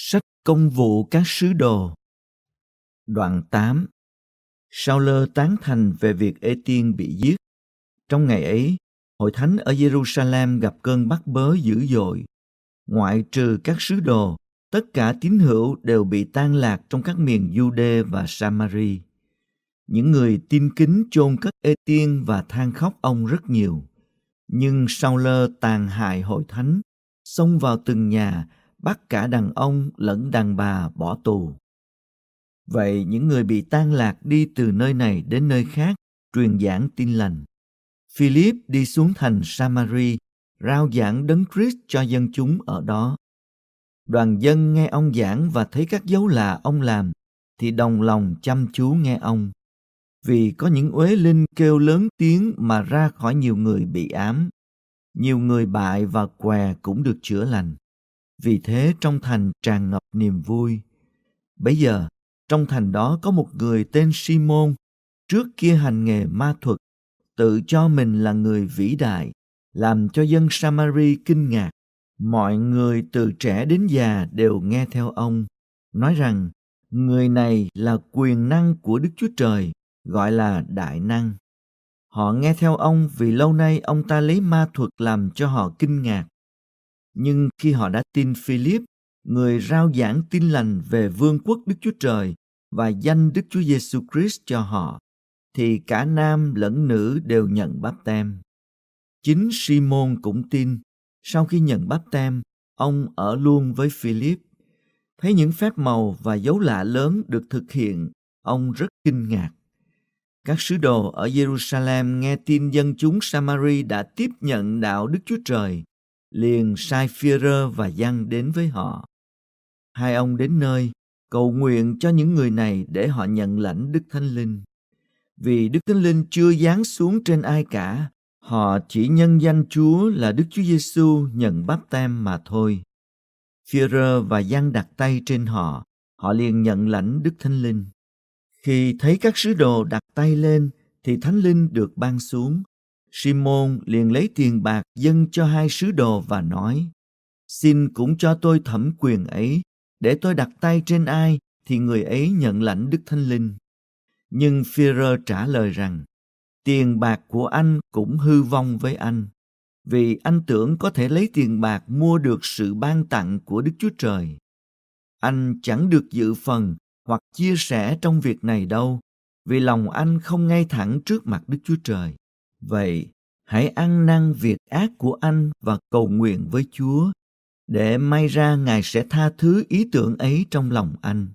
Sách công vụ các sứ đồ Đoạn 8 Sao lơ tán thành về việc ê tiên bị giết. Trong ngày ấy, hội thánh ở Jerusalem gặp cơn bắt bớ dữ dội. Ngoại trừ các sứ đồ, tất cả tín hữu đều bị tan lạc trong các miền Jude và Samari. Những người tin kính chôn cất ê tiên và than khóc ông rất nhiều. Nhưng sao lơ tàn hại hội thánh, xông vào từng nhà bắt cả đàn ông lẫn đàn bà bỏ tù. Vậy những người bị tan lạc đi từ nơi này đến nơi khác truyền giảng tin lành. Philip đi xuống thành Samari, rao giảng đấng Christ cho dân chúng ở đó. Đoàn dân nghe ông giảng và thấy các dấu lạ ông làm thì đồng lòng chăm chú nghe ông. Vì có những uế linh kêu lớn tiếng mà ra khỏi nhiều người bị ám. Nhiều người bại và què cũng được chữa lành vì thế trong thành tràn ngập niềm vui bấy giờ trong thành đó có một người tên simon trước kia hành nghề ma thuật tự cho mình là người vĩ đại làm cho dân samari kinh ngạc mọi người từ trẻ đến già đều nghe theo ông nói rằng người này là quyền năng của đức chúa trời gọi là đại năng họ nghe theo ông vì lâu nay ông ta lấy ma thuật làm cho họ kinh ngạc nhưng khi họ đã tin Philip, người rao giảng tin lành về vương quốc Đức Chúa Trời và danh Đức Chúa Giêsu Christ cho họ, thì cả nam lẫn nữ đều nhận báp tem. Chính Simon cũng tin, sau khi nhận báp tem, ông ở luôn với Philip. Thấy những phép màu và dấu lạ lớn được thực hiện, ông rất kinh ngạc. Các sứ đồ ở Jerusalem nghe tin dân chúng Samari đã tiếp nhận đạo Đức Chúa Trời liền sai Führer và Giăng đến với họ. Hai ông đến nơi, cầu nguyện cho những người này để họ nhận lãnh Đức Thánh Linh. Vì Đức Thánh Linh chưa giáng xuống trên ai cả, họ chỉ nhân danh Chúa là Đức Chúa Giêsu nhận báp tem mà thôi. Führer và Giăng đặt tay trên họ, họ liền nhận lãnh Đức Thánh Linh. Khi thấy các sứ đồ đặt tay lên thì Thánh Linh được ban xuống, Simon liền lấy tiền bạc dâng cho hai sứ đồ và nói, Xin cũng cho tôi thẩm quyền ấy, để tôi đặt tay trên ai thì người ấy nhận lãnh Đức Thánh Linh. Nhưng Führer trả lời rằng, tiền bạc của anh cũng hư vong với anh, vì anh tưởng có thể lấy tiền bạc mua được sự ban tặng của Đức Chúa Trời. Anh chẳng được dự phần hoặc chia sẻ trong việc này đâu, vì lòng anh không ngay thẳng trước mặt Đức Chúa Trời. Vậy, hãy ăn năn việc ác của anh và cầu nguyện với Chúa để may ra Ngài sẽ tha thứ ý tưởng ấy trong lòng anh.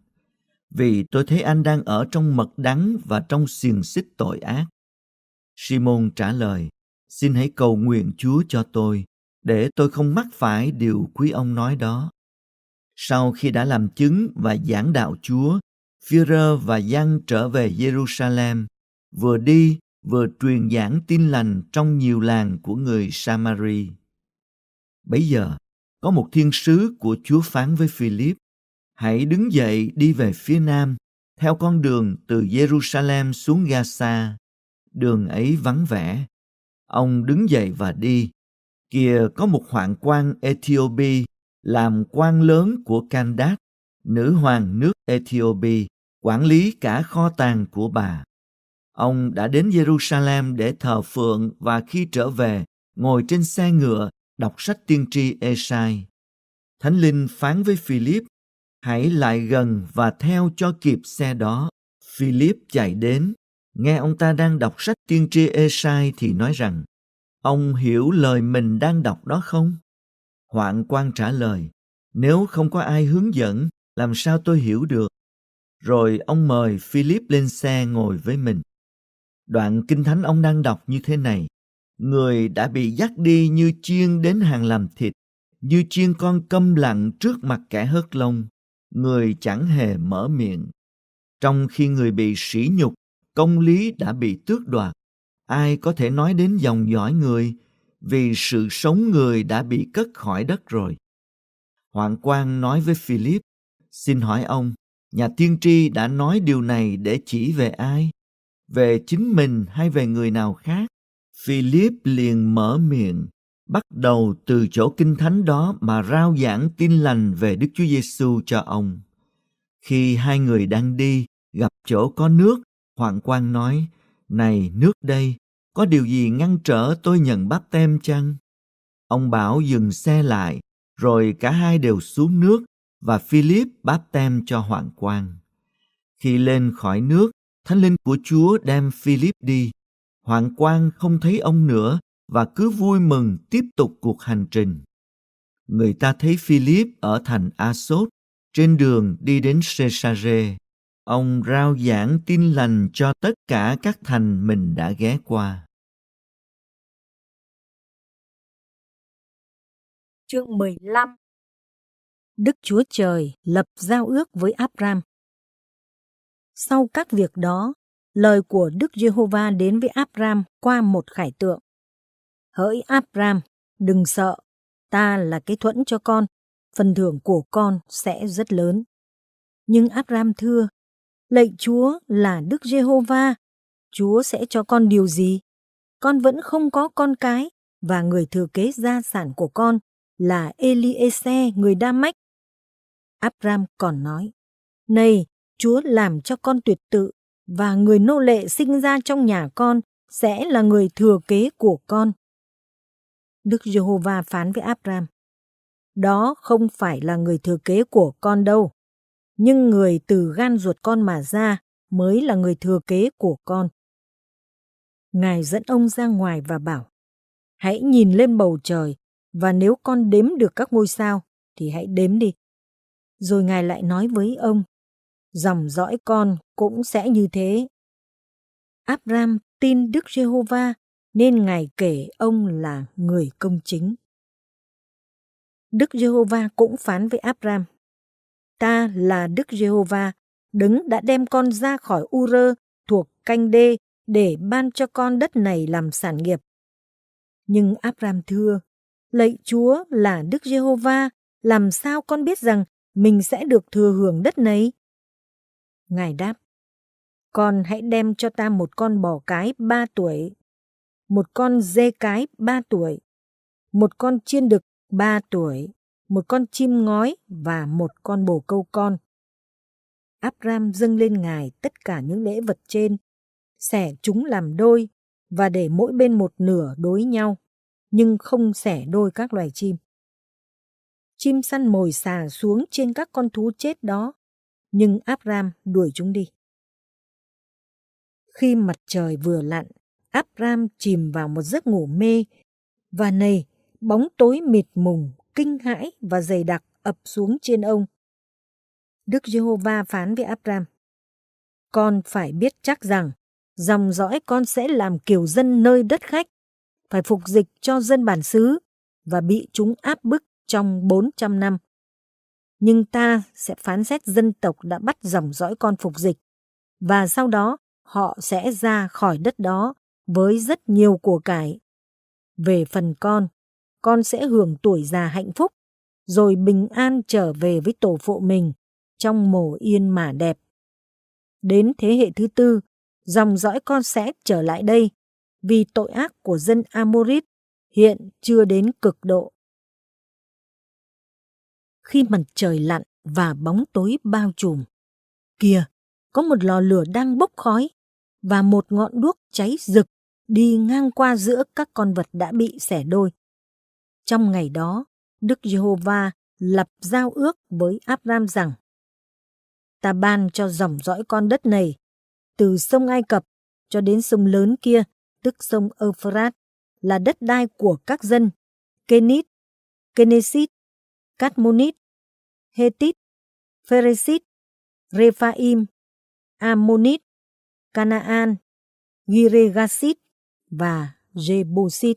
Vì tôi thấy anh đang ở trong mật đắng và trong xiềng xích tội ác. Simon trả lời, xin hãy cầu nguyện Chúa cho tôi, để tôi không mắc phải điều quý ông nói đó. Sau khi đã làm chứng và giảng đạo Chúa, Führer và Giăng trở về Jerusalem, vừa đi vừa truyền giảng tin lành trong nhiều làng của người Samari. Bấy giờ, có một thiên sứ của Chúa phán với Philip, hãy đứng dậy đi về phía nam, theo con đường từ Jerusalem xuống Gaza. Đường ấy vắng vẻ. Ông đứng dậy và đi. Kìa có một hoạn quan Ethiopia làm quan lớn của Candace, nữ hoàng nước Ethiopia, quản lý cả kho tàng của bà. Ông đã đến Jerusalem để thờ phượng và khi trở về, ngồi trên xe ngựa, đọc sách tiên tri Esai. Thánh Linh phán với Philip, hãy lại gần và theo cho kịp xe đó. Philip chạy đến, nghe ông ta đang đọc sách tiên tri Esai thì nói rằng, ông hiểu lời mình đang đọc đó không? Hoạn quan trả lời, nếu không có ai hướng dẫn, làm sao tôi hiểu được? Rồi ông mời Philip lên xe ngồi với mình. Đoạn kinh thánh ông đang đọc như thế này. Người đã bị dắt đi như chiên đến hàng làm thịt, như chiên con câm lặng trước mặt kẻ hớt lông. Người chẳng hề mở miệng. Trong khi người bị sỉ nhục, công lý đã bị tước đoạt. Ai có thể nói đến dòng dõi người vì sự sống người đã bị cất khỏi đất rồi. Hoàng Quang nói với Philip, xin hỏi ông, nhà tiên tri đã nói điều này để chỉ về ai? về chính mình hay về người nào khác. Philip liền mở miệng, bắt đầu từ chỗ kinh thánh đó mà rao giảng tin lành về Đức Chúa Giêsu cho ông. Khi hai người đang đi, gặp chỗ có nước, Hoàng Quang nói, Này nước đây, có điều gì ngăn trở tôi nhận báp tem chăng? Ông bảo dừng xe lại, rồi cả hai đều xuống nước và Philip báp tem cho Hoàng Quang. Khi lên khỏi nước, Thánh linh của Chúa đem Philip đi. Hoàng quan không thấy ông nữa và cứ vui mừng tiếp tục cuộc hành trình. Người ta thấy Philip ở thành Asot trên đường đi đến Caesarea. Ông rao giảng tin lành cho tất cả các thành mình đã ghé qua. Chương 15 Đức Chúa Trời lập giao ước với Abram sau các việc đó, lời của Đức Giê-hô-va đến với Abram qua một khải tượng. Hỡi Abram, đừng sợ, ta là cái thuẫn cho con, phần thưởng của con sẽ rất lớn. Nhưng Abram thưa, lạy Chúa là Đức Giê-hô-va, Chúa sẽ cho con điều gì? Con vẫn không có con cái và người thừa kế gia sản của con là Eliese người Đa Mách. Abram còn nói, này, Chúa làm cho con tuyệt tự và người nô lệ sinh ra trong nhà con sẽ là người thừa kế của con. Đức Giê-hô-va phán với Abram, đó không phải là người thừa kế của con đâu, nhưng người từ gan ruột con mà ra mới là người thừa kế của con. Ngài dẫn ông ra ngoài và bảo, hãy nhìn lên bầu trời và nếu con đếm được các ngôi sao thì hãy đếm đi. Rồi Ngài lại nói với ông, dòng dõi con cũng sẽ như thế. Abram tin Đức Giê-hô-va nên Ngài kể ông là người công chính. Đức Giê-hô-va cũng phán với Abram: Ta là Đức Giê-hô-va, đứng đã đem con ra khỏi U-rơ thuộc canh đê để ban cho con đất này làm sản nghiệp. Nhưng Abram thưa: Lạy Chúa là Đức Giê-hô-va, làm sao con biết rằng mình sẽ được thừa hưởng đất này? Ngài đáp, con hãy đem cho ta một con bò cái ba tuổi, một con dê cái ba tuổi, một con chiên đực ba tuổi, một con chim ngói và một con bồ câu con. Abram dâng lên ngài tất cả những lễ vật trên, xẻ chúng làm đôi và để mỗi bên một nửa đối nhau, nhưng không xẻ đôi các loài chim. Chim săn mồi xà xuống trên các con thú chết đó nhưng Abram đuổi chúng đi. Khi mặt trời vừa lặn, Abram chìm vào một giấc ngủ mê, và này, bóng tối mịt mùng, kinh hãi và dày đặc ập xuống trên ông. Đức Giê-hô-va phán với Abram, Con phải biết chắc rằng, dòng dõi con sẽ làm kiều dân nơi đất khách, phải phục dịch cho dân bản xứ và bị chúng áp bức trong 400 năm nhưng ta sẽ phán xét dân tộc đã bắt dòng dõi con phục dịch. Và sau đó họ sẽ ra khỏi đất đó với rất nhiều của cải. Về phần con, con sẽ hưởng tuổi già hạnh phúc, rồi bình an trở về với tổ phụ mình trong mồ yên mà đẹp. Đến thế hệ thứ tư, dòng dõi con sẽ trở lại đây vì tội ác của dân Amorit hiện chưa đến cực độ khi mặt trời lặn và bóng tối bao trùm. Kìa, có một lò lửa đang bốc khói và một ngọn đuốc cháy rực đi ngang qua giữa các con vật đã bị xẻ đôi. Trong ngày đó, Đức Giê-hô-va lập giao ước với Abram rằng Ta ban cho dòng dõi con đất này, từ sông Ai Cập cho đến sông lớn kia, tức sông Euphrat, là đất đai của các dân Kenit, Kenesit, Cadmonit, Hetit, Pheresit, Rephaim, Ammonit, Canaan, Giregasit và Jebusit.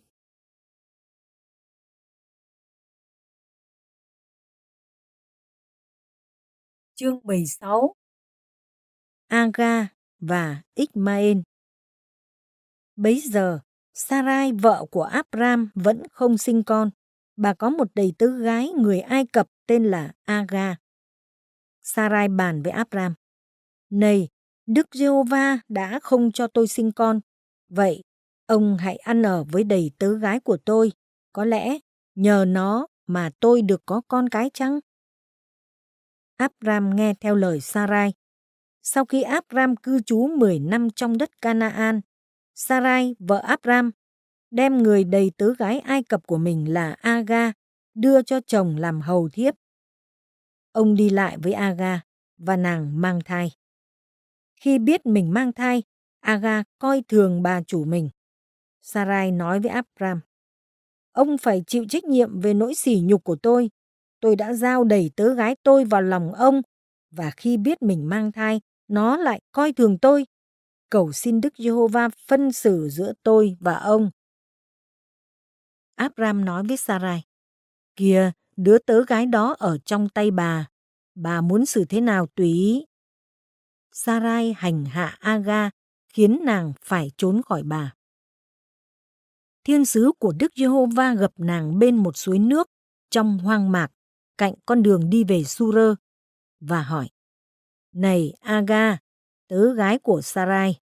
Chương 16 Aga và Ismael Bấy giờ, Sarai vợ của Abram vẫn không sinh con bà có một đầy tứ gái người Ai Cập tên là Aga. Sarai bàn với Abram. Này, Đức Giê-hô-va đã không cho tôi sinh con. Vậy, ông hãy ăn ở với đầy tứ gái của tôi. Có lẽ nhờ nó mà tôi được có con cái chăng? Abram nghe theo lời Sarai. Sau khi Abram cư trú 10 năm trong đất Canaan, Sarai, vợ Abram, đem người đầy tớ gái Ai Cập của mình là Aga đưa cho chồng làm hầu thiếp. Ông đi lại với Aga và nàng mang thai. Khi biết mình mang thai, Aga coi thường bà chủ mình. Sarai nói với Abram, ông phải chịu trách nhiệm về nỗi sỉ nhục của tôi. Tôi đã giao đầy tớ gái tôi vào lòng ông và khi biết mình mang thai, nó lại coi thường tôi. Cầu xin Đức Giê-hô-va phân xử giữa tôi và ông. Abram nói với Sarai, Kìa, đứa tớ gái đó ở trong tay bà, bà muốn xử thế nào tùy ý. Sarai hành hạ Aga, khiến nàng phải trốn khỏi bà. Thiên sứ của Đức Giê-hô-va gặp nàng bên một suối nước trong hoang mạc, cạnh con đường đi về Su-rơ, và hỏi, Này Aga, tớ gái của Sarai,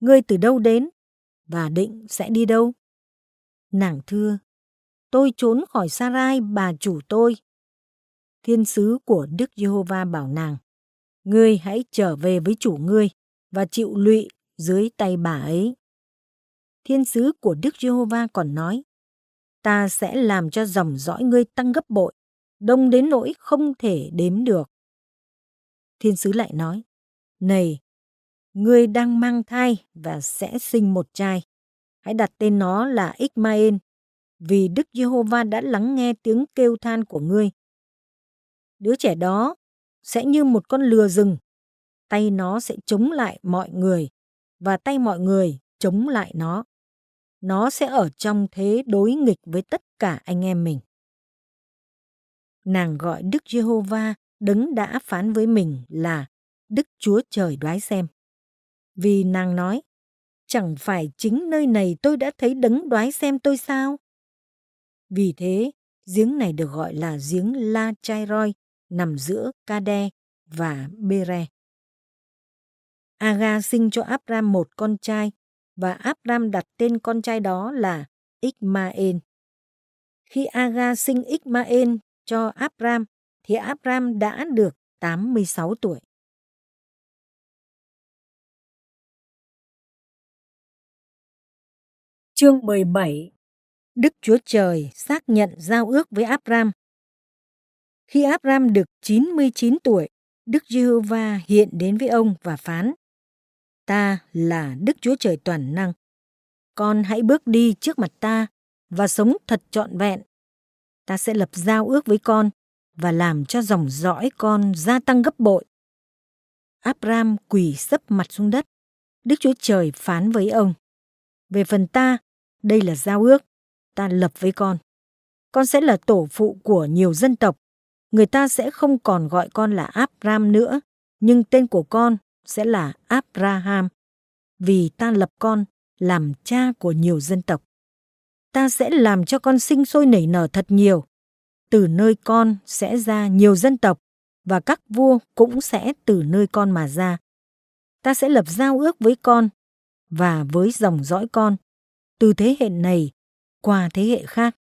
ngươi từ đâu đến và định sẽ đi đâu? Nàng thưa, tôi trốn khỏi Sarai bà chủ tôi. Thiên sứ của Đức Giê-hô-va bảo nàng, ngươi hãy trở về với chủ ngươi và chịu lụy dưới tay bà ấy. Thiên sứ của Đức Giê-hô-va còn nói, ta sẽ làm cho dòng dõi ngươi tăng gấp bội, đông đến nỗi không thể đếm được. Thiên sứ lại nói, này, ngươi đang mang thai và sẽ sinh một trai hãy đặt tên nó là Ismael, vì Đức Giê-hô-va đã lắng nghe tiếng kêu than của ngươi. Đứa trẻ đó sẽ như một con lừa rừng, tay nó sẽ chống lại mọi người và tay mọi người chống lại nó. Nó sẽ ở trong thế đối nghịch với tất cả anh em mình. Nàng gọi Đức Giê-hô-va đứng đã phán với mình là Đức Chúa Trời đoái xem. Vì nàng nói, chẳng phải chính nơi này tôi đã thấy đấng đoái xem tôi sao? Vì thế, giếng này được gọi là giếng La Chairoi, nằm giữa Kade và Bere. Aga sinh cho Abram một con trai và Abram đặt tên con trai đó là Ismael. Khi Aga sinh Ismael cho Abram thì Abram đã được 86 tuổi. Chương 17 Đức Chúa Trời xác nhận giao ước với Abram Khi Abram được 99 tuổi, Đức Giê-hô-va hiện đến với ông và phán Ta là Đức Chúa Trời toàn năng. Con hãy bước đi trước mặt ta và sống thật trọn vẹn. Ta sẽ lập giao ước với con và làm cho dòng dõi con gia tăng gấp bội. Abram quỳ sấp mặt xuống đất. Đức Chúa Trời phán với ông. Về phần ta, đây là giao ước ta lập với con. Con sẽ là tổ phụ của nhiều dân tộc. Người ta sẽ không còn gọi con là Abram nữa, nhưng tên của con sẽ là Abraham, vì ta lập con làm cha của nhiều dân tộc. Ta sẽ làm cho con sinh sôi nảy nở thật nhiều. Từ nơi con sẽ ra nhiều dân tộc và các vua cũng sẽ từ nơi con mà ra. Ta sẽ lập giao ước với con và với dòng dõi con từ thế hệ này qua thế hệ khác.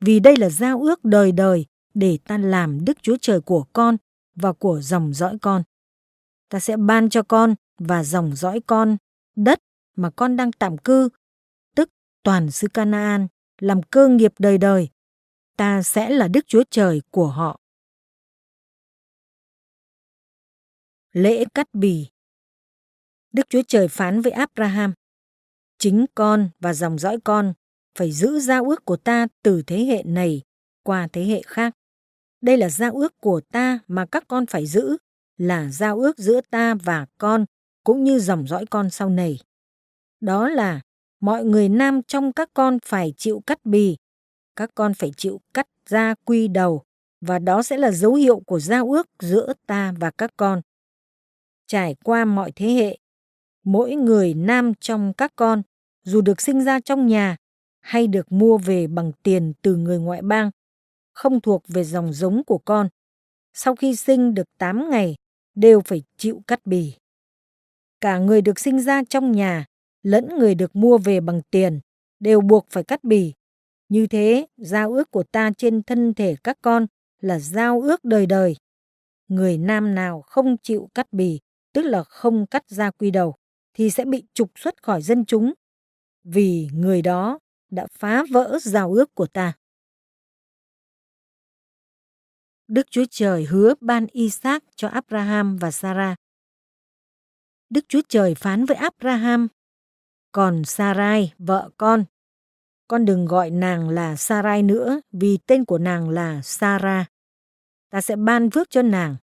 Vì đây là giao ước đời đời để ta làm Đức Chúa Trời của con và của dòng dõi con. Ta sẽ ban cho con và dòng dõi con đất mà con đang tạm cư, tức toàn xứ Canaan, làm cơ nghiệp đời đời. Ta sẽ là Đức Chúa Trời của họ. Lễ cắt bì Đức Chúa Trời phán với Abraham chính con và dòng dõi con phải giữ giao ước của ta từ thế hệ này qua thế hệ khác. Đây là giao ước của ta mà các con phải giữ, là giao ước giữa ta và con cũng như dòng dõi con sau này. Đó là mọi người nam trong các con phải chịu cắt bì, các con phải chịu cắt da quy đầu và đó sẽ là dấu hiệu của giao ước giữa ta và các con. Trải qua mọi thế hệ, mỗi người nam trong các con dù được sinh ra trong nhà hay được mua về bằng tiền từ người ngoại bang, không thuộc về dòng giống của con, sau khi sinh được 8 ngày đều phải chịu cắt bì. Cả người được sinh ra trong nhà lẫn người được mua về bằng tiền đều buộc phải cắt bì. Như thế, giao ước của ta trên thân thể các con là giao ước đời đời. Người nam nào không chịu cắt bì, tức là không cắt ra quy đầu, thì sẽ bị trục xuất khỏi dân chúng vì người đó đã phá vỡ giao ước của ta. Đức Chúa Trời hứa ban Isaac cho Abraham và Sarah. Đức Chúa Trời phán với Abraham, còn Sarai, vợ con, con đừng gọi nàng là Sarai nữa vì tên của nàng là Sarah. Ta sẽ ban phước cho nàng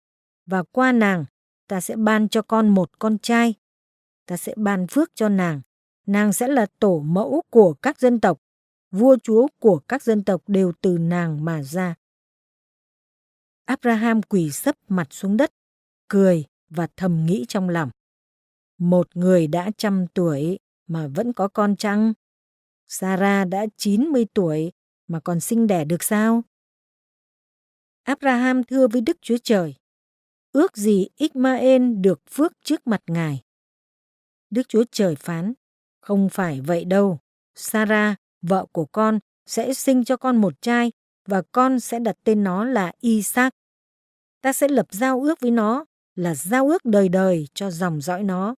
và qua nàng ta sẽ ban cho con một con trai. Ta sẽ ban phước cho nàng Nàng sẽ là tổ mẫu của các dân tộc, vua chúa của các dân tộc đều từ nàng mà ra. Abraham quỳ sấp mặt xuống đất, cười và thầm nghĩ trong lòng. Một người đã trăm tuổi mà vẫn có con chăng? Sarah đã 90 tuổi mà còn sinh đẻ được sao? Abraham thưa với Đức Chúa Trời, ước gì Ismael được phước trước mặt Ngài. Đức Chúa Trời phán, không phải vậy đâu. Sarah, vợ của con, sẽ sinh cho con một trai và con sẽ đặt tên nó là Isaac. Ta sẽ lập giao ước với nó là giao ước đời đời cho dòng dõi nó.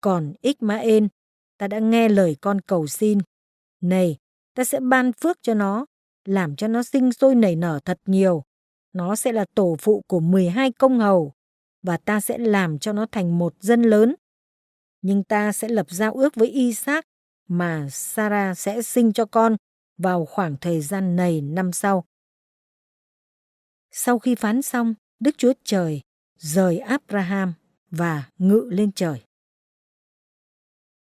Còn Ismael, ta đã nghe lời con cầu xin. Này, ta sẽ ban phước cho nó, làm cho nó sinh sôi nảy nở thật nhiều. Nó sẽ là tổ phụ của 12 công hầu và ta sẽ làm cho nó thành một dân lớn nhưng ta sẽ lập giao ước với Isaac mà Sarah sẽ sinh cho con vào khoảng thời gian này năm sau. Sau khi phán xong, Đức Chúa Trời rời Abraham và ngự lên trời.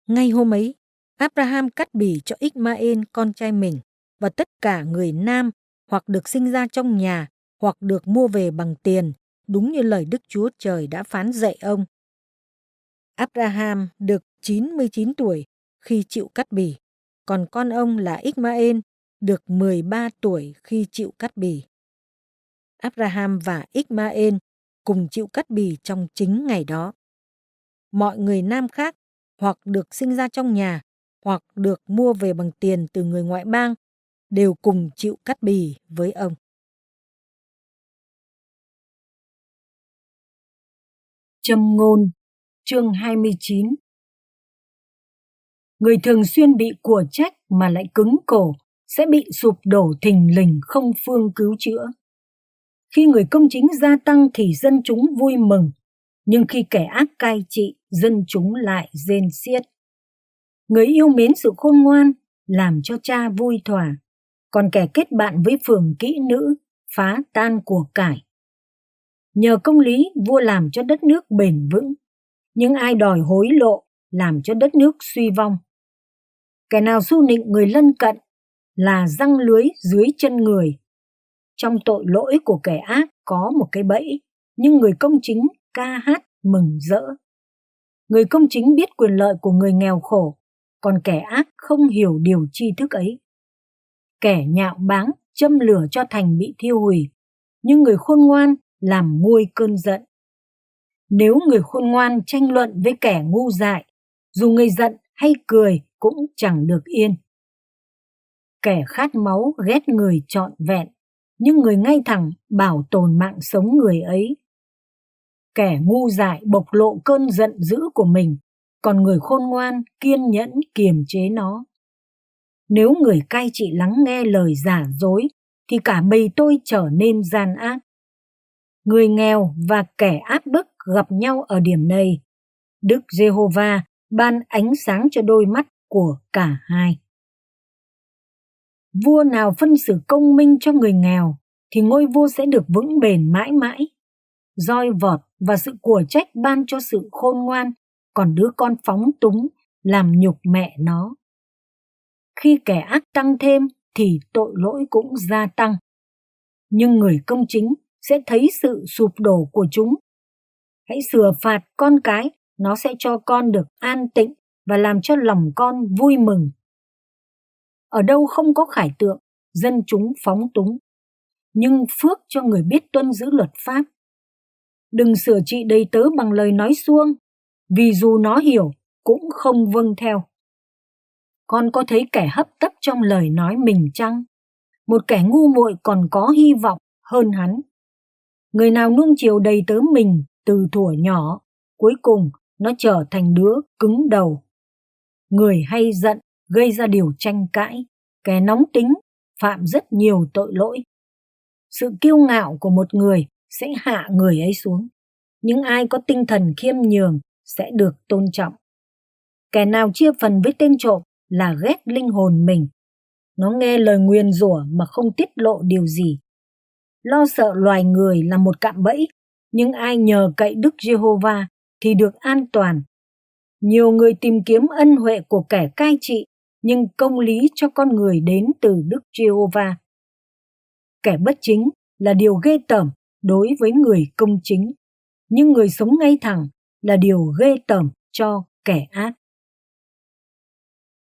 Ngay hôm ấy, Abraham cắt bì cho Ismael con trai mình và tất cả người nam hoặc được sinh ra trong nhà hoặc được mua về bằng tiền, đúng như lời Đức Chúa Trời đã phán dạy ông Abraham được 99 tuổi khi chịu cắt bì, còn con ông là Ismael được 13 tuổi khi chịu cắt bì. Abraham và Ismael cùng chịu cắt bì trong chính ngày đó. Mọi người nam khác hoặc được sinh ra trong nhà hoặc được mua về bằng tiền từ người ngoại bang đều cùng chịu cắt bì với ông. Châm ngôn chương 29 Người thường xuyên bị của trách mà lại cứng cổ sẽ bị sụp đổ thình lình không phương cứu chữa. Khi người công chính gia tăng thì dân chúng vui mừng, nhưng khi kẻ ác cai trị, dân chúng lại rên xiết. Người yêu mến sự khôn ngoan, làm cho cha vui thỏa, còn kẻ kết bạn với phường kỹ nữ, phá tan của cải. Nhờ công lý, vua làm cho đất nước bền vững, những ai đòi hối lộ làm cho đất nước suy vong. Kẻ nào su nịnh người lân cận là răng lưới dưới chân người. Trong tội lỗi của kẻ ác có một cái bẫy, nhưng người công chính ca hát mừng rỡ. Người công chính biết quyền lợi của người nghèo khổ, còn kẻ ác không hiểu điều tri thức ấy. Kẻ nhạo báng châm lửa cho thành bị thiêu hủy, nhưng người khôn ngoan làm nguôi cơn giận. Nếu người khôn ngoan tranh luận với kẻ ngu dại, dù người giận hay cười cũng chẳng được yên. Kẻ khát máu ghét người trọn vẹn, nhưng người ngay thẳng bảo tồn mạng sống người ấy. Kẻ ngu dại bộc lộ cơn giận dữ của mình, còn người khôn ngoan kiên nhẫn kiềm chế nó. Nếu người cai trị lắng nghe lời giả dối, thì cả bầy tôi trở nên gian ác. Người nghèo và kẻ áp bức gặp nhau ở điểm này. Đức Giê-hô-va ban ánh sáng cho đôi mắt của cả hai. Vua nào phân xử công minh cho người nghèo thì ngôi vua sẽ được vững bền mãi mãi. Roi vọt và sự của trách ban cho sự khôn ngoan, còn đứa con phóng túng làm nhục mẹ nó. Khi kẻ ác tăng thêm thì tội lỗi cũng gia tăng. Nhưng người công chính sẽ thấy sự sụp đổ của chúng hãy sửa phạt con cái, nó sẽ cho con được an tĩnh và làm cho lòng con vui mừng. Ở đâu không có khải tượng, dân chúng phóng túng. Nhưng phước cho người biết tuân giữ luật pháp. Đừng sửa trị đầy tớ bằng lời nói suông, vì dù nó hiểu cũng không vâng theo. Con có thấy kẻ hấp tấp trong lời nói mình chăng? Một kẻ ngu muội còn có hy vọng hơn hắn. Người nào nuông chiều đầy tớ mình từ thuở nhỏ, cuối cùng nó trở thành đứa cứng đầu. Người hay giận gây ra điều tranh cãi, kẻ nóng tính phạm rất nhiều tội lỗi. Sự kiêu ngạo của một người sẽ hạ người ấy xuống. Những ai có tinh thần khiêm nhường sẽ được tôn trọng. Kẻ nào chia phần với tên trộm là ghét linh hồn mình. Nó nghe lời nguyền rủa mà không tiết lộ điều gì. Lo sợ loài người là một cạm bẫy những ai nhờ cậy Đức Giê-hô-va thì được an toàn. Nhiều người tìm kiếm ân huệ của kẻ cai trị, nhưng công lý cho con người đến từ Đức Giê-hô-va. Kẻ bất chính là điều ghê tởm đối với người công chính, nhưng người sống ngay thẳng là điều ghê tởm cho kẻ ác.